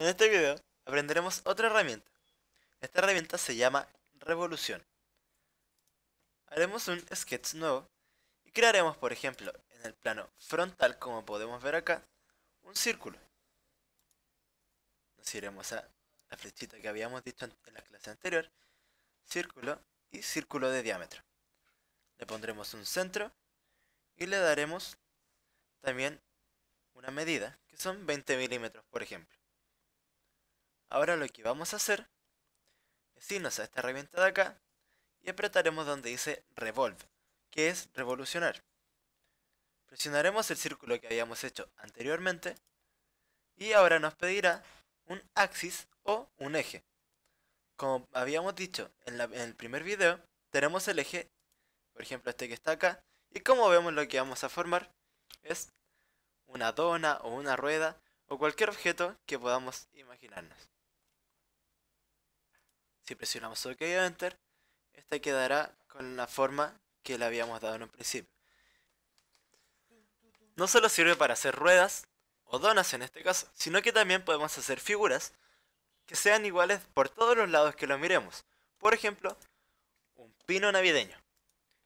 En este video aprenderemos otra herramienta. Esta herramienta se llama Revolución. Haremos un sketch nuevo y crearemos, por ejemplo, en el plano frontal, como podemos ver acá, un círculo. Nos iremos a la flechita que habíamos dicho en la clase anterior, círculo y círculo de diámetro. Le pondremos un centro y le daremos también una medida, que son 20 milímetros, por ejemplo. Ahora lo que vamos a hacer es irnos a esta herramienta de acá y apretaremos donde dice Revolve, que es revolucionar. Presionaremos el círculo que habíamos hecho anteriormente y ahora nos pedirá un axis o un eje. Como habíamos dicho en, el primer video, tenemos el eje, por ejemplo este que está acá, y como vemos lo que vamos a formar es una dona o una rueda o cualquier objeto que podamos imaginarnos. Si presionamos OK o Enter, esta quedará con la forma que le habíamos dado en un principio. No solo sirve para hacer ruedas, o donas en este caso, sino que también podemos hacer figuras que sean iguales por todos los lados que lo miremos. Por ejemplo, un pino navideño.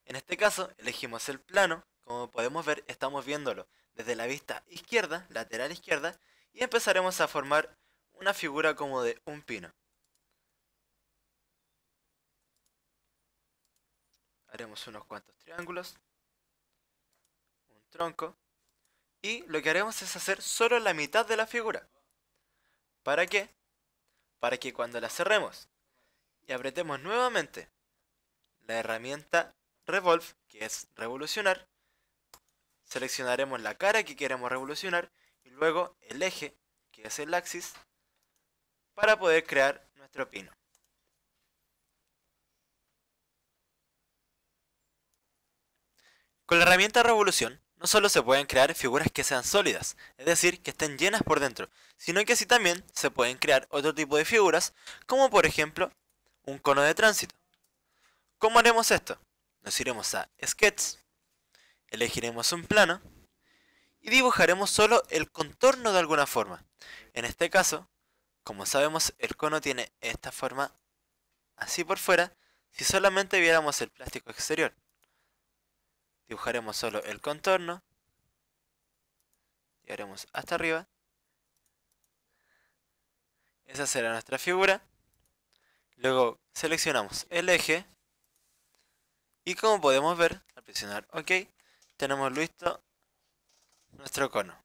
En este caso, elegimos el plano. Como podemos ver, estamos viéndolo desde la vista izquierda, lateral izquierda, y empezaremos a formar una figura como de un pino. haremos unos cuantos triángulos, un tronco, y lo que haremos es hacer solo la mitad de la figura. ¿Para qué? Para que cuando la cerremos y apretemos nuevamente la herramienta Revolve, que es revolucionar, seleccionaremos la cara que queremos revolucionar y luego el eje, que es el axis, para poder crear nuestro pino. Con la herramienta Revolución, no solo se pueden crear figuras que sean sólidas, es decir, que estén llenas por dentro, sino que así también se pueden crear otro tipo de figuras, como por ejemplo un cono de tránsito. ¿Cómo haremos esto? Nos iremos a Sketch, elegiremos un plano y dibujaremos solo el contorno de alguna forma. En este caso, como sabemos, el cono tiene esta forma así por fuera si solamente viéramos el plástico exterior. Dibujaremos solo el contorno. Y haremos hasta arriba. Esa será nuestra figura. Luego seleccionamos el eje. Y como podemos ver, al presionar OK, tenemos listo nuestro cono.